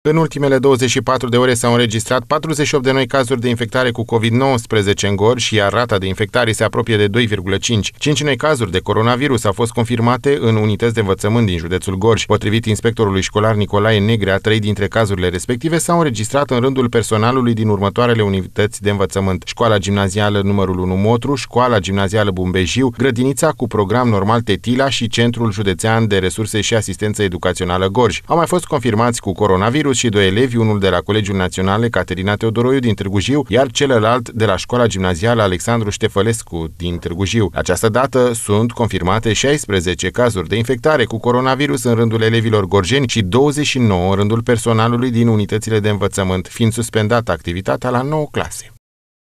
În ultimele 24 de ore s-au înregistrat 48 de noi cazuri de infectare cu COVID-19 în Gorj, iar rata de infectare se apropie de 2,5. 5 noi cazuri de coronavirus au fost confirmate în unități de învățământ din județul Gorj. Potrivit inspectorului școlar Nicolae Negrea, 3 dintre cazurile respective s-au înregistrat în rândul personalului din următoarele unități de învățământ: Școala Gimnazială numărul 1 Motru, Școala Gimnazială Bumbejiu, Grădinița cu program normal Tetila și Centrul Județean de Resurse și Asistență Educațională Gorj. Au mai fost confirmați cu coronavirus Cyrus și doi elevi, unul de la Colegiul Național Caterina Teodoroiu din Târgu Jiu, iar celălalt de la Școala Gimnazială Alexandru Ștefălescu din Târgu Jiu. Această dată sunt confirmate 16 cazuri de infectare cu coronavirus în rândul elevilor gorjeni și 29 în rândul personalului din unitățile de învățământ, fiind suspendată activitatea la 9 clase.